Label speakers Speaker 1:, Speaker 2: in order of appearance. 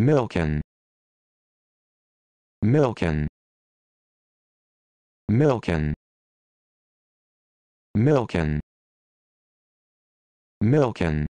Speaker 1: Milken. Milken. Milken. Milken. Milken.